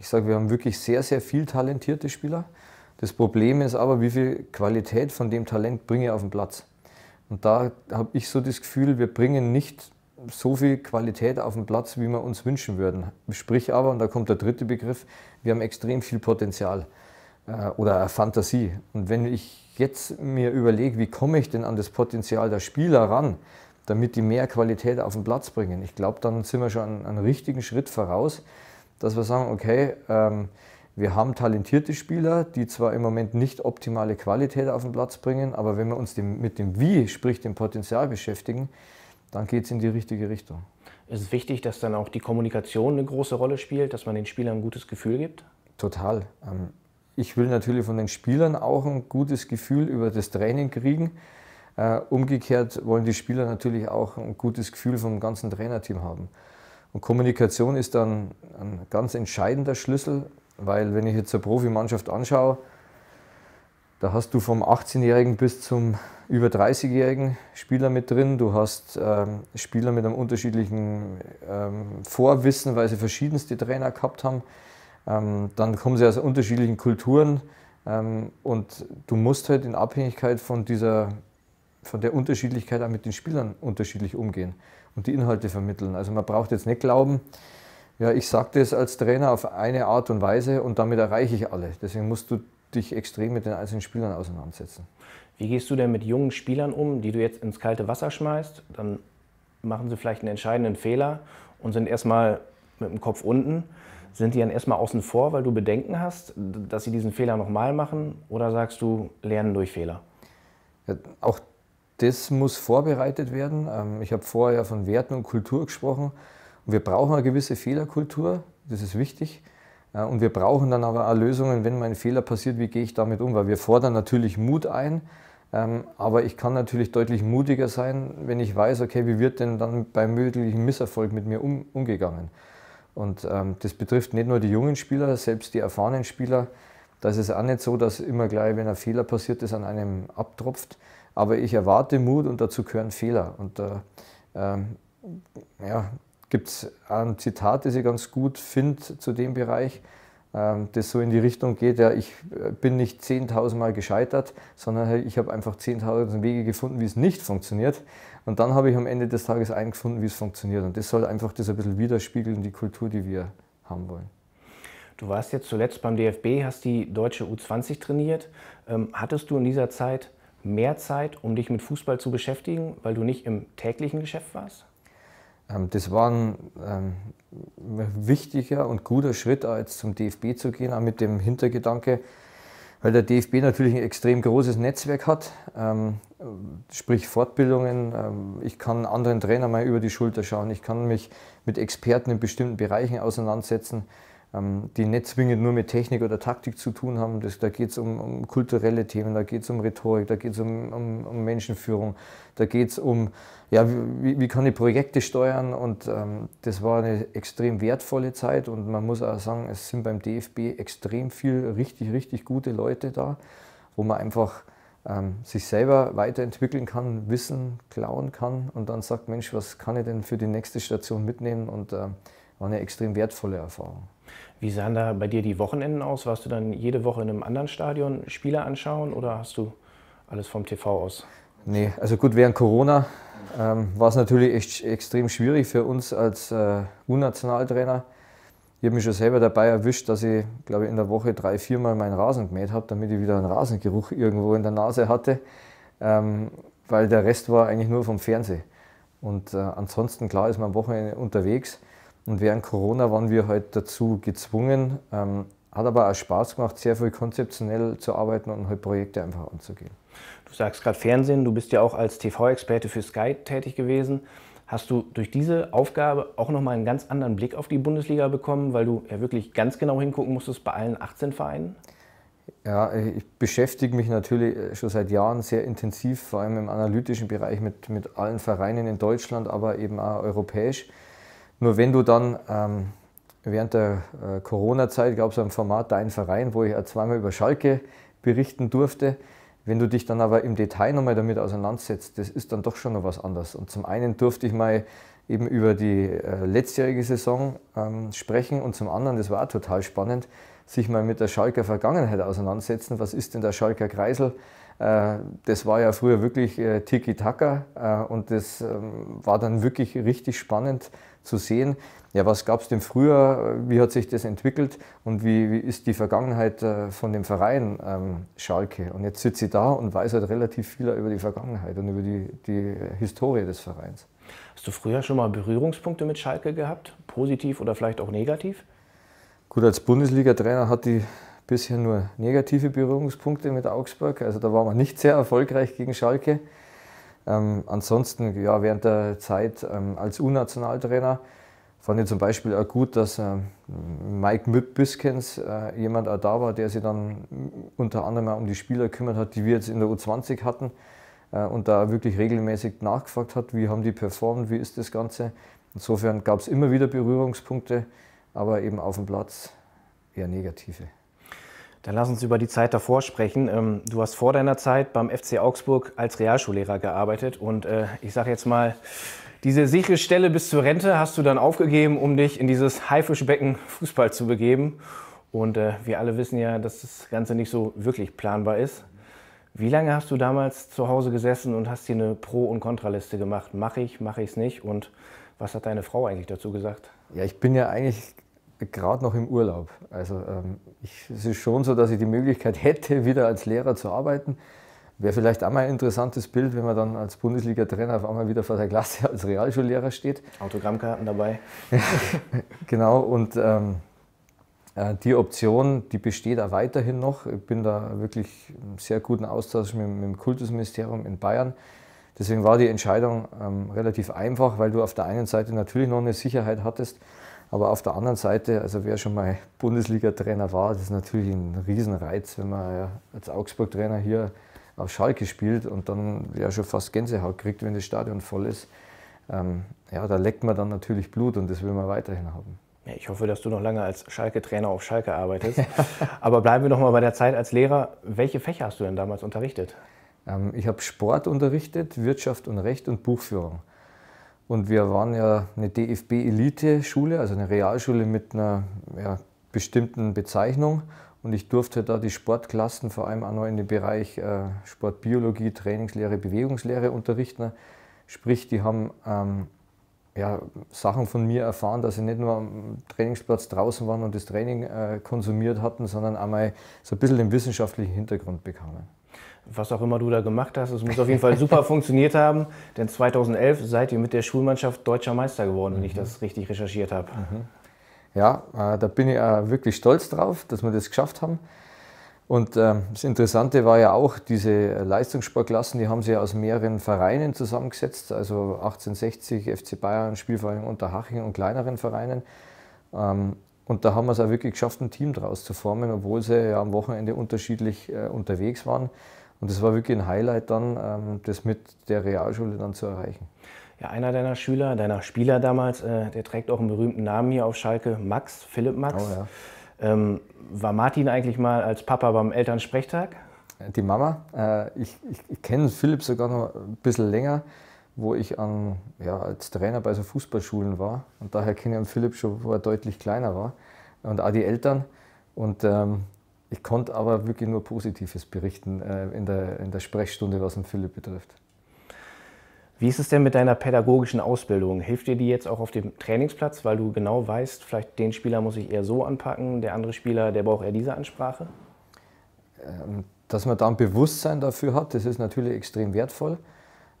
Ich sage, wir haben wirklich sehr, sehr viel talentierte Spieler. Das Problem ist aber, wie viel Qualität von dem Talent bringe ich auf den Platz. Und da habe ich so das Gefühl, wir bringen nicht so viel Qualität auf den Platz, wie wir uns wünschen würden. Sprich aber, und da kommt der dritte Begriff, wir haben extrem viel Potenzial äh, oder Fantasie. Und wenn ich jetzt mir überlege, wie komme ich denn an das Potenzial der Spieler ran, damit die mehr Qualität auf den Platz bringen, ich glaube, dann sind wir schon einen, einen richtigen Schritt voraus, dass wir sagen, okay, ähm, wir haben talentierte Spieler, die zwar im Moment nicht optimale Qualität auf den Platz bringen, aber wenn wir uns dem, mit dem Wie, sprich dem Potenzial beschäftigen, dann geht es in die richtige Richtung. Ist es wichtig, dass dann auch die Kommunikation eine große Rolle spielt, dass man den Spielern ein gutes Gefühl gibt? Total. Ähm, ich will natürlich von den Spielern auch ein gutes Gefühl über das Training kriegen. Äh, umgekehrt wollen die Spieler natürlich auch ein gutes Gefühl vom ganzen Trainerteam haben. Und Kommunikation ist dann ein ganz entscheidender Schlüssel, weil wenn ich jetzt eine Profimannschaft anschaue, da hast du vom 18-Jährigen bis zum über 30-Jährigen Spieler mit drin. Du hast ähm, Spieler mit einem unterschiedlichen ähm, Vorwissen, weil sie verschiedenste Trainer gehabt haben. Ähm, dann kommen sie aus unterschiedlichen Kulturen. Ähm, und du musst halt in Abhängigkeit von dieser von der Unterschiedlichkeit auch mit den Spielern unterschiedlich umgehen und die Inhalte vermitteln. Also man braucht jetzt nicht glauben, ja, ich sage das als Trainer auf eine Art und Weise und damit erreiche ich alle. Deswegen musst du dich extrem mit den einzelnen Spielern auseinandersetzen. Wie gehst du denn mit jungen Spielern um, die du jetzt ins kalte Wasser schmeißt? Dann machen sie vielleicht einen entscheidenden Fehler und sind erstmal mit dem Kopf unten. Sind die dann erstmal außen vor, weil du Bedenken hast, dass sie diesen Fehler nochmal machen? Oder sagst du, lernen durch Fehler? Ja, auch das muss vorbereitet werden. Ähm, ich habe vorher von Werten und Kultur gesprochen. Und wir brauchen eine gewisse Fehlerkultur, das ist wichtig. Äh, und wir brauchen dann aber auch Lösungen, wenn mein Fehler passiert, wie gehe ich damit um? Weil wir fordern natürlich Mut ein, ähm, aber ich kann natürlich deutlich mutiger sein, wenn ich weiß, okay, wie wird denn dann beim möglichen Misserfolg mit mir um, umgegangen? Und ähm, das betrifft nicht nur die jungen Spieler, selbst die erfahrenen Spieler. Das ist auch nicht so, dass immer gleich, wenn ein Fehler passiert ist, an einem abtropft. Aber ich erwarte Mut und dazu gehören Fehler. Und äh, ähm, ja, gibt es ein Zitat, das ich ganz gut finde zu dem Bereich, ähm, das so in die Richtung geht, ja, ich äh, bin nicht 10.000 Mal gescheitert, sondern ich habe einfach 10.000 Wege gefunden, wie es nicht funktioniert. Und dann habe ich am Ende des Tages eingefunden, wie es funktioniert. Und das soll einfach das ein bisschen widerspiegeln, die Kultur, die wir haben wollen. Du warst jetzt zuletzt beim DFB, hast die deutsche U20 trainiert. Ähm, hattest du in dieser Zeit mehr Zeit, um dich mit Fußball zu beschäftigen, weil du nicht im täglichen Geschäft warst? Ähm, das war ein ähm, wichtiger und guter Schritt, auch jetzt zum DFB zu gehen, auch mit dem Hintergedanke, weil der DFB natürlich ein extrem großes Netzwerk hat, ähm, sprich Fortbildungen. ich kann anderen Trainern mal über die Schulter schauen, ich kann mich mit Experten in bestimmten Bereichen auseinandersetzen. Ähm, die nicht zwingend nur mit Technik oder Taktik zu tun haben. Das, da geht es um, um, kulturelle Themen, da geht es um Rhetorik, da geht es um, um, um, Menschenführung, da geht es um, ja, wie, wie, kann ich Projekte steuern und ähm, das war eine extrem wertvolle Zeit und man muss auch sagen, es sind beim DFB extrem viel richtig, richtig gute Leute da, wo man einfach ähm, sich selber weiterentwickeln kann, Wissen klauen kann und dann sagt, Mensch, was kann ich denn für die nächste Station mitnehmen und äh, war eine extrem wertvolle Erfahrung. Wie sahen da bei dir die Wochenenden aus? Warst du dann jede Woche in einem anderen Stadion Spieler anschauen oder hast du alles vom TV aus? Nee, also gut, während Corona ähm, war es natürlich echt extrem schwierig für uns als äh, u Ich habe mich schon selber dabei erwischt, dass ich, glaube ich, in der Woche drei, viermal meinen Rasen gemäht habe, damit ich wieder einen Rasengeruch irgendwo in der Nase hatte. Ähm, weil der Rest war eigentlich nur vom Fernsehen. Und äh, ansonsten, klar, ist man am Wochenende unterwegs. Und während Corona waren wir halt dazu gezwungen, ähm, hat aber auch Spaß gemacht, sehr viel konzeptionell zu arbeiten und halt Projekte einfach anzugehen. Du sagst gerade Fernsehen, du bist ja auch als TV-Experte für Sky tätig gewesen. Hast du durch diese Aufgabe auch nochmal einen ganz anderen Blick auf die Bundesliga bekommen, weil du ja wirklich ganz genau hingucken musstest bei allen 18 Vereinen? Ja, ich beschäftige mich natürlich äh, schon seit Jahren sehr intensiv, vor allem im analytischen Bereich, mit, mit allen Vereinen in Deutschland, aber eben auch europäisch. Nur wenn du dann ähm, während der äh, Corona-Zeit gab es ein Format Dein Verein, wo ich auch zweimal über Schalke berichten durfte. Wenn du dich dann aber im Detail nochmal damit auseinandersetzt, das ist dann doch schon noch was anderes. Und zum einen durfte ich mal eben über die äh, letztjährige Saison ähm, sprechen und zum anderen, das war auch total spannend, sich mal mit der Schalker Vergangenheit auseinandersetzen. Was ist denn der Schalker Kreisel? Äh, das war ja früher wirklich äh, Tiki-Taka äh, und das ähm, war dann wirklich richtig spannend, zu sehen, ja, was gab es denn früher, wie hat sich das entwickelt und wie, wie ist die Vergangenheit äh, von dem Verein ähm, Schalke? Und jetzt sitzt sie da und weiß halt relativ viel über die Vergangenheit und über die, die Historie des Vereins. Hast du früher schon mal Berührungspunkte mit Schalke gehabt, positiv oder vielleicht auch negativ? Gut, als Bundesliga-Trainer hatte ich bisher nur negative Berührungspunkte mit Augsburg. Also da waren wir nicht sehr erfolgreich gegen Schalke. Ähm, ansonsten, ja, während der Zeit ähm, als U-Nationaltrainer fand ich zum Beispiel auch gut, dass ähm, Mike Biskens äh, jemand auch da war, der sich dann unter anderem auch um die Spieler gekümmert hat, die wir jetzt in der U20 hatten äh, und da wirklich regelmäßig nachgefragt hat, wie haben die performt, wie ist das Ganze. Insofern gab es immer wieder Berührungspunkte, aber eben auf dem Platz eher negative. Dann lass uns über die Zeit davor sprechen. Ähm, du hast vor deiner Zeit beim FC Augsburg als Realschullehrer gearbeitet und äh, ich sage jetzt mal, diese sichere Stelle bis zur Rente hast du dann aufgegeben, um dich in dieses Haifischbecken Fußball zu begeben. Und äh, wir alle wissen ja, dass das Ganze nicht so wirklich planbar ist. Wie lange hast du damals zu Hause gesessen und hast dir eine Pro- und Kontraliste gemacht? Mache ich, mache ich es nicht? Und was hat deine Frau eigentlich dazu gesagt? Ja, ich bin ja eigentlich gerade noch im Urlaub. Also ähm, ich, es ist schon so, dass ich die Möglichkeit hätte, wieder als Lehrer zu arbeiten. Wäre vielleicht auch mal ein interessantes Bild, wenn man dann als Bundesliga-Trainer auf einmal wieder vor der Klasse als Realschullehrer steht. Autogrammkarten dabei. genau, und ähm, äh, die Option, die besteht auch weiterhin noch. Ich bin da wirklich im sehr guten Austausch mit, mit dem Kultusministerium in Bayern. Deswegen war die Entscheidung ähm, relativ einfach, weil du auf der einen Seite natürlich noch eine Sicherheit hattest, aber auf der anderen Seite, also wer schon mal Bundesliga-Trainer war, das ist natürlich ein Riesenreiz, wenn man als Augsburg-Trainer hier auf Schalke spielt und dann ja schon fast Gänsehaut kriegt, wenn das Stadion voll ist. Ähm, ja, da leckt man dann natürlich Blut und das will man weiterhin haben. Ja, ich hoffe, dass du noch lange als Schalke-Trainer auf Schalke arbeitest. Aber bleiben wir noch mal bei der Zeit als Lehrer. Welche Fächer hast du denn damals unterrichtet? Ähm, ich habe Sport unterrichtet, Wirtschaft und Recht und Buchführung. Und wir waren ja eine DFB-Elite-Schule, also eine Realschule mit einer ja, bestimmten Bezeichnung. Und ich durfte da die Sportklassen vor allem auch noch in dem Bereich äh, Sportbiologie, Trainingslehre, Bewegungslehre unterrichten. Sprich, die haben ähm, ja, Sachen von mir erfahren, dass sie nicht nur am Trainingsplatz draußen waren und das Training äh, konsumiert hatten, sondern einmal so ein bisschen den wissenschaftlichen Hintergrund bekamen was auch immer du da gemacht hast. Es muss auf jeden Fall super funktioniert haben, denn 2011 seid ihr mit der Schulmannschaft deutscher Meister geworden, wenn ich mhm. das richtig recherchiert habe. Mhm. Ja, äh, da bin ich äh, wirklich stolz drauf, dass wir das geschafft haben. Und äh, das Interessante war ja auch, diese Leistungssportklassen, die haben sie ja aus mehreren Vereinen zusammengesetzt, also 1860, FC Bayern, Spielverein Unterhaching und kleineren Vereinen. Ähm, und da haben wir es auch wirklich geschafft, ein Team daraus zu formen, obwohl sie ja am Wochenende unterschiedlich äh, unterwegs waren. Und das war wirklich ein Highlight dann, ähm, das mit der Realschule dann zu erreichen. Ja, einer deiner Schüler, deiner Spieler damals, äh, der trägt auch einen berühmten Namen hier auf Schalke, Max, Philipp Max. Oh, ja. Ähm, war Martin eigentlich mal als Papa beim Elternsprechtag? Die Mama. Äh, ich, ich, ich kenne Philipp sogar noch ein bisschen länger, wo ich an, ja, als Trainer bei so Fußballschulen war. Und daher kenne ich Philipp schon, wo er deutlich kleiner war. Und auch die Eltern. Und ähm, ich konnte aber wirklich nur Positives berichten äh, in, der, in der Sprechstunde, was den Philipp betrifft. Wie ist es denn mit deiner pädagogischen Ausbildung? Hilft dir die jetzt auch auf dem Trainingsplatz, weil du genau weißt, vielleicht den Spieler muss ich eher so anpacken, der andere Spieler, der braucht eher diese Ansprache? Ähm, dass man da ein Bewusstsein dafür hat, das ist natürlich extrem wertvoll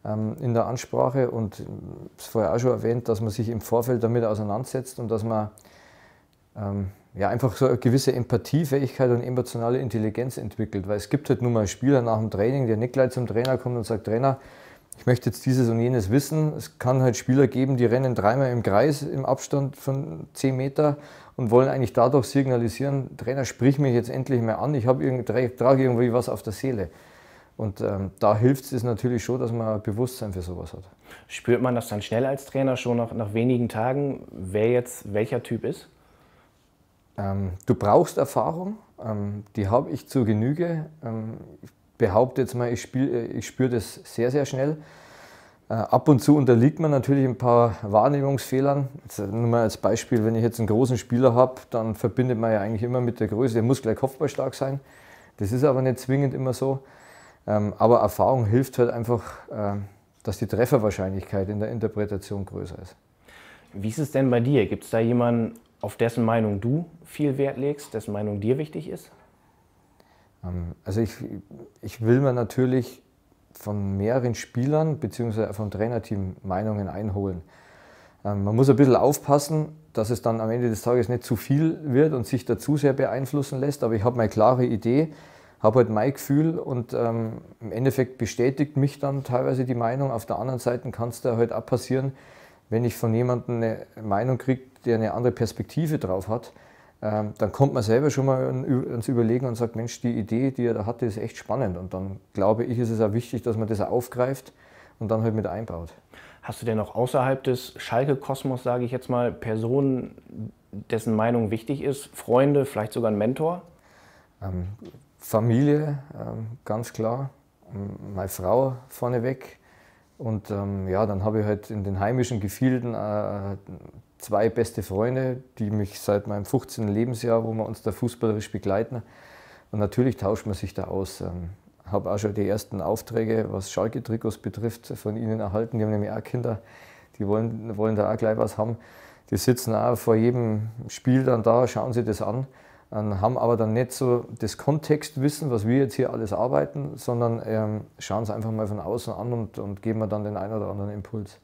ähm, in der Ansprache und ich äh, habe es vorher auch schon erwähnt, dass man sich im Vorfeld damit auseinandersetzt und dass man ähm, ja, einfach so eine gewisse Empathiefähigkeit und emotionale Intelligenz entwickelt. Weil es gibt halt nun mal Spieler nach dem Training, der nicht gleich zum Trainer kommt und sagt, Trainer, ich möchte jetzt dieses und jenes wissen. Es kann halt Spieler geben, die rennen dreimal im Kreis im Abstand von 10 Meter und wollen eigentlich dadurch signalisieren, Trainer, sprich mich jetzt endlich mal an, ich trage irgendwie was auf der Seele. Und ähm, da hilft es natürlich schon, dass man Bewusstsein für sowas hat. Spürt man das dann schnell als Trainer schon nach, nach wenigen Tagen, wer jetzt welcher Typ ist? Ähm, du brauchst Erfahrung, ähm, die habe ich zu Genüge. Ähm, ich behaupte jetzt mal, ich, äh, ich spüre das sehr, sehr schnell. Äh, ab und zu unterliegt man natürlich ein paar Wahrnehmungsfehlern. Jetzt, äh, nur mal als Beispiel, wenn ich jetzt einen großen Spieler habe, dann verbindet man ja eigentlich immer mit der Größe, der muss gleich kopfballstark sein. Das ist aber nicht zwingend immer so. Ähm, aber Erfahrung hilft halt einfach, äh, dass die Trefferwahrscheinlichkeit in der Interpretation größer ist. Wie ist es denn bei dir? Gibt es da jemanden auf dessen Meinung du viel Wert legst, dessen Meinung dir wichtig ist? Ähm, also ich, ich will mir natürlich von mehreren Spielern bzw. vom Trainerteam Meinungen einholen. Ähm, man muss ein bisschen aufpassen, dass es dann am Ende des Tages nicht zu viel wird und sich dazu sehr beeinflussen lässt, aber ich habe meine klare Idee, habe halt mein Gefühl und ähm, im Endeffekt bestätigt mich dann teilweise die Meinung. Auf der anderen Seite kann es da halt auch passieren, wenn ich von jemandem eine Meinung kriege, der eine andere Perspektive drauf hat, ähm, dann kommt man selber schon mal ans Überlegen und sagt, Mensch, die Idee, die er da hatte, ist echt spannend. Und dann glaube ich, ist es auch wichtig, dass man das aufgreift und dann halt mit einbaut. Hast du denn auch außerhalb des Schalke-Kosmos, sage ich jetzt mal, Personen, dessen Meinung wichtig ist, Freunde, vielleicht sogar ein Mentor? Ähm, Familie, ähm, ganz klar. Meine Frau vorneweg. Und ähm, ja, dann habe ich halt in den heimischen Gefilden äh, zwei beste Freunde, die mich seit meinem 15. Lebensjahr, wo wir uns da fußballerisch begleiten. Und natürlich tauscht man sich da aus. Ich ähm, habe auch schon die ersten Aufträge, was Schalke-Trikots betrifft, von ihnen erhalten. Die haben nämlich auch Kinder, die wollen, wollen da auch gleich was haben. Die sitzen auch vor jedem Spiel dann da, schauen sie das an, ähm, haben aber dann nicht so das Kontextwissen, was wir jetzt hier alles arbeiten, sondern ähm, schauen es einfach mal von außen an und, und geben dann den einen oder anderen Impuls.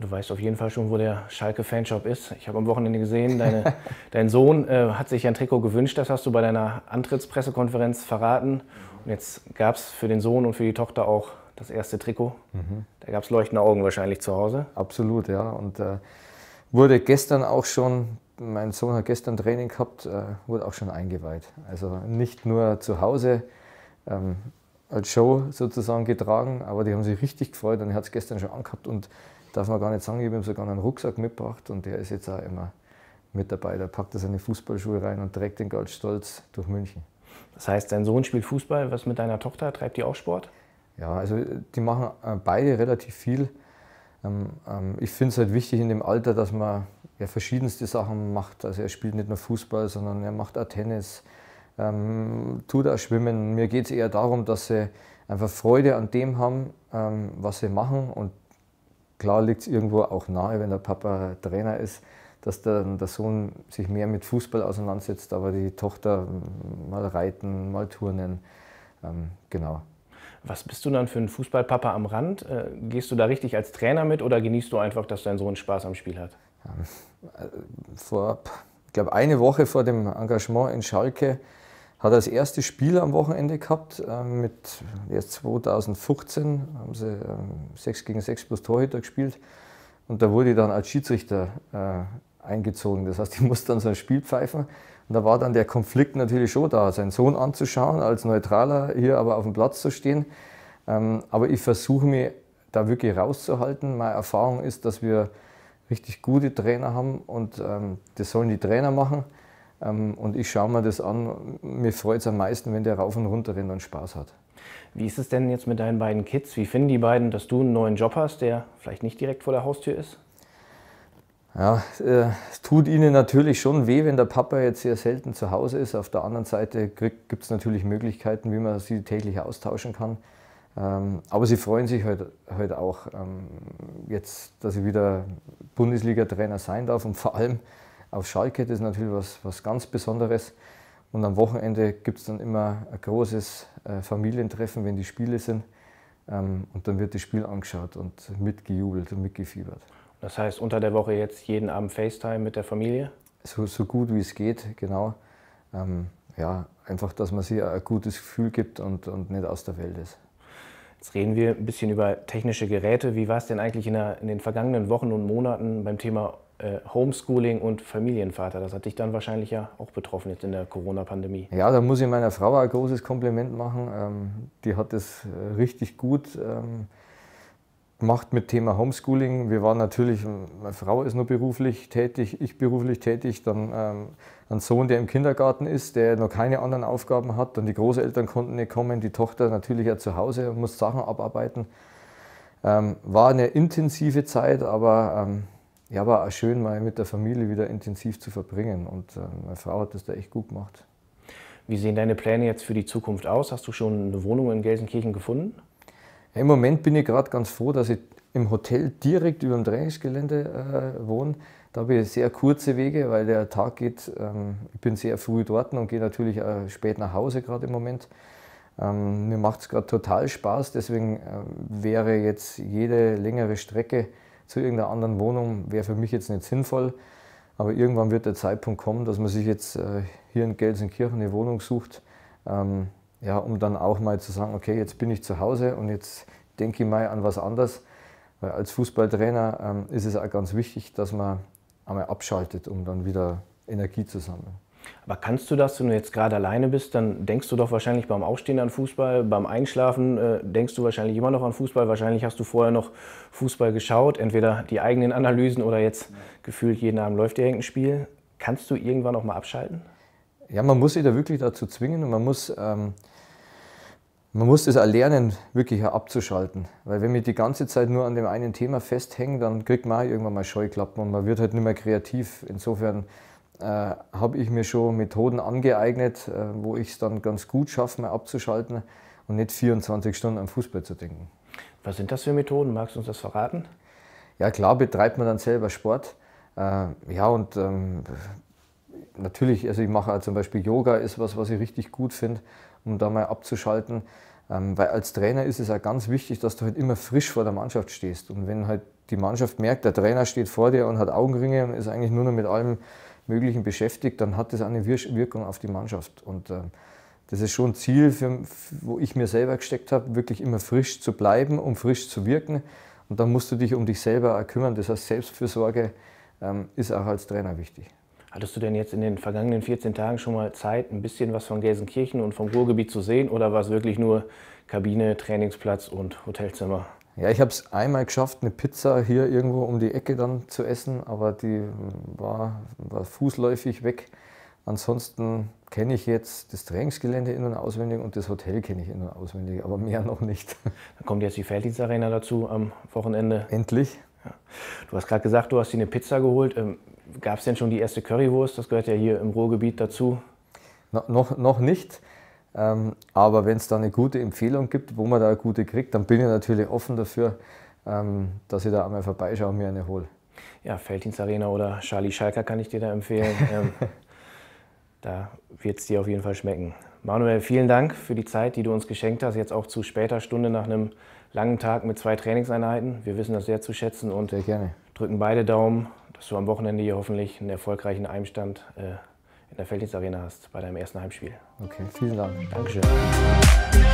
Ja, du weißt auf jeden Fall schon, wo der Schalke-Fanshop ist. Ich habe am Wochenende gesehen, deine, dein Sohn äh, hat sich ein Trikot gewünscht. Das hast du bei deiner Antrittspressekonferenz verraten. Und jetzt gab es für den Sohn und für die Tochter auch das erste Trikot. Mhm. Da gab es leuchtende Augen wahrscheinlich zu Hause. Absolut, ja. Und äh, wurde gestern auch schon, mein Sohn hat gestern Training gehabt, äh, wurde auch schon eingeweiht. Also nicht nur zu Hause ähm, als Show sozusagen getragen, aber die haben sich richtig gefreut und er hat es gestern schon angehabt. Und darf man gar nicht sagen, ich habe ihm sogar einen Rucksack mitgebracht und der ist jetzt auch immer mit dabei. Da packt er seine Fußballschuhe rein und trägt den ganz stolz durch München. Das heißt, dein Sohn spielt Fußball, was mit deiner Tochter? Treibt die auch Sport? Ja, also die machen äh, beide relativ viel. Ähm, ähm, ich finde es halt wichtig in dem Alter, dass man ja verschiedenste Sachen macht. Also er spielt nicht nur Fußball, sondern er macht auch Tennis, ähm, tut auch Schwimmen. Mir geht es eher darum, dass sie einfach Freude an dem haben, was sie machen und Klar liegt es irgendwo auch nahe, wenn der Papa Trainer ist, dass dann der Sohn sich mehr mit Fußball auseinandersetzt, aber die Tochter mal reiten, mal turnen. Ähm, genau. Was bist du dann für ein Fußballpapa am Rand? Äh, gehst du da richtig als Trainer mit oder genießt du einfach, dass dein Sohn Spaß am Spiel hat? Ähm, äh, Vorab, ich glaube, eine Woche vor dem Engagement in Schalke hat das erste Spiel am Wochenende gehabt, ähm, mit erst 2015 haben sie 6 ähm, gegen 6 plus Torhüter gespielt. Und da wurde ich dann als Schiedsrichter äh, eingezogen. Das heißt, ich musste dann so ein Spiel pfeifen. Und da war dann der Konflikt natürlich schon da, seinen Sohn anzuschauen, als Neutraler hier aber auf dem Platz zu stehen. Ähm, aber ich versuche mich da wirklich rauszuhalten. Meine Erfahrung ist, dass wir richtig gute Trainer haben und das sollen die Trainer machen. Ähm, und ich schaue mir das an. Mir freut es am meisten, wenn der rauf und runter rennt und Spaß hat. Wie ist es denn jetzt mit deinen beiden Kids? Wie finden die beiden, dass du einen neuen Job hast, der vielleicht nicht direkt vor der Haustür ist? Ja, äh, es tut ihnen natürlich schon weh, wenn der Papa jetzt sehr selten zu Hause ist. Auf der anderen Seite gibt es natürlich Möglichkeiten, wie man sie täglich austauschen kann. Ähm, aber sie freuen sich heute, heute auch, ähm, jetzt, dass ich wieder Bundesliga-Trainer sein darf und vor allem, auf Schalke, das ist natürlich was, was ganz Besonderes. Und am Wochenende gibt es dann immer ein großes äh, Familientreffen, wenn die Spiele sind. Ähm, und dann wird das Spiel angeschaut und mitgejubelt und mitgefiebert. Das heißt, unter der Woche jetzt jeden Abend FaceTime mit der Familie? So, so gut wie es geht, genau. Ähm, ja, einfach, dass man sich ein gutes Gefühl gibt und, und nicht aus der Welt ist. Jetzt reden wir ein bisschen über technische Geräte. Wie war es denn eigentlich in, der, in den vergangenen Wochen und Monaten beim Thema äh, Homeschooling und Familienvater. Das hat dich dann wahrscheinlich ja auch betroffen jetzt in der Corona-Pandemie. Ja, da muss ich meiner Frau ein großes Kompliment machen. Ähm, die hat das richtig gut ähm, gemacht mit Thema Homeschooling. Wir waren natürlich, meine Frau ist nur beruflich tätig, ich beruflich tätig, dann ähm, ein Sohn, der im Kindergarten ist, der noch keine anderen Aufgaben hat, dann die Großeltern konnten nicht kommen, die Tochter natürlich ja zu Hause und muss Sachen abarbeiten. war eine intensive Zeit, aber ja, war schön, mal mit der Familie wieder intensiv zu verbringen. Und äh, meine Frau hat das da echt gut gemacht. Wie sehen deine Pläne jetzt für die Zukunft aus? Hast du schon eine Wohnung in Gelsenkirchen gefunden? Ja, Im Moment bin ich gerade ganz froh, dass ich im Hotel direkt über dem Trainingsgelände äh, wohne. Da habe ich sehr kurze Wege, weil der Tag geht. Ähm, ich bin sehr früh dort und gehe natürlich äh, spät nach Hause gerade im Moment. Ähm, mir macht es gerade total Spaß, deswegen äh, wäre jetzt jede längere Strecke zu irgendeiner anderen Wohnung wäre für mich jetzt nicht sinnvoll. Aber irgendwann wird der Zeitpunkt kommen, dass man sich jetzt äh, hier in Gelsenkirchen eine Wohnung sucht, ähm, ja, um dann auch mal zu sagen, okay, jetzt bin ich zu Hause und jetzt denke ich mal an was anderes. Weil als Fußballtrainer ähm, ist es auch ganz wichtig, dass man einmal abschaltet, um dann wieder Energie zu sammeln. Aber kannst du das, wenn du jetzt gerade alleine bist, dann denkst du doch wahrscheinlich beim Aufstehen an Fußball, beim Einschlafen äh, denkst du wahrscheinlich immer noch an Fußball. Wahrscheinlich hast du vorher noch Fußball geschaut, entweder die eigenen Analysen oder jetzt gefühlt jeden Abend läuft dir irgendein Spiel. Kannst du irgendwann auch mal abschalten? Ja, man muss sich da wirklich dazu zwingen und man muss, ähm, man muss das erlernen, wirklich abzuschalten. Weil wenn wir die ganze Zeit nur an dem einen Thema festhängen, dann kriegt man auch irgendwann mal Scheuklappen und man wird halt nicht mehr kreativ. Insofern äh, habe ich mir schon Methoden angeeignet, äh, wo ich es dann ganz gut schaffe, mal abzuschalten und nicht 24 Stunden am Fußball zu denken. Was sind das für Methoden? Magst du uns das verraten? Ja, klar, betreibt man dann selber Sport. Äh, ja, und ähm, natürlich, also ich mache zum Beispiel Yoga, ist was, was ich richtig gut finde, um da mal abzuschalten. Ähm, weil als Trainer ist es ja ganz wichtig, dass du halt immer frisch vor der Mannschaft stehst. Und wenn halt die Mannschaft merkt, der Trainer steht vor dir und hat Augenringe und ist eigentlich nur noch mit allem Möglichen beschäftigt, dann hat das eine Wirkung auf die Mannschaft. Und äh, das ist schon ein Ziel, für, wo ich mir selber gesteckt habe, wirklich immer frisch zu bleiben, um frisch zu wirken. Und dann musst du dich um dich selber kümmern. Das heißt, Selbstfürsorge ähm, ist auch als Trainer wichtig. Hattest du denn jetzt in den vergangenen 14 Tagen schon mal Zeit, ein bisschen was von Gelsenkirchen und vom Ruhrgebiet zu sehen oder war es wirklich nur Kabine, Trainingsplatz und Hotelzimmer. Ja, ich habe es einmal geschafft, eine Pizza hier irgendwo um die Ecke dann zu essen, aber die war, war fußläufig weg. Ansonsten kenne ich jetzt das Trainingsgelände in- und auswendig und das Hotel kenne ich in- und auswendig, aber mehr noch nicht. Dann kommt jetzt die Felddienstarena dazu am Wochenende. Endlich. Ja. Du hast gerade gesagt, du hast dir eine Pizza geholt. Ähm, Gab es denn schon die erste Currywurst? Das gehört ja hier im Ruhrgebiet dazu. No, noch, noch nicht. Ähm, aber wenn es da eine gute Empfehlung gibt, wo man da eine gute kriegt, dann bin ich natürlich offen dafür, ähm, dass ich da einmal vorbeischaue und mir eine hole. Ja, Felddienst Arena oder Charlie Schalker kann ich dir da empfehlen. Ähm, da wird es dir auf jeden Fall schmecken. Manuel, vielen Dank für die Zeit, die du uns geschenkt hast, jetzt auch zu später Stunde nach einem langen Tag mit zwei Trainingseinheiten. Wir wissen das sehr zu schätzen und sehr drücken beide Daumen, dass du am Wochenende hier hoffentlich einen erfolgreichen Einstand äh, in der Felddienst Arena hast bei deinem ersten Heimspiel. Okay, vielen Dank. Dankeschön.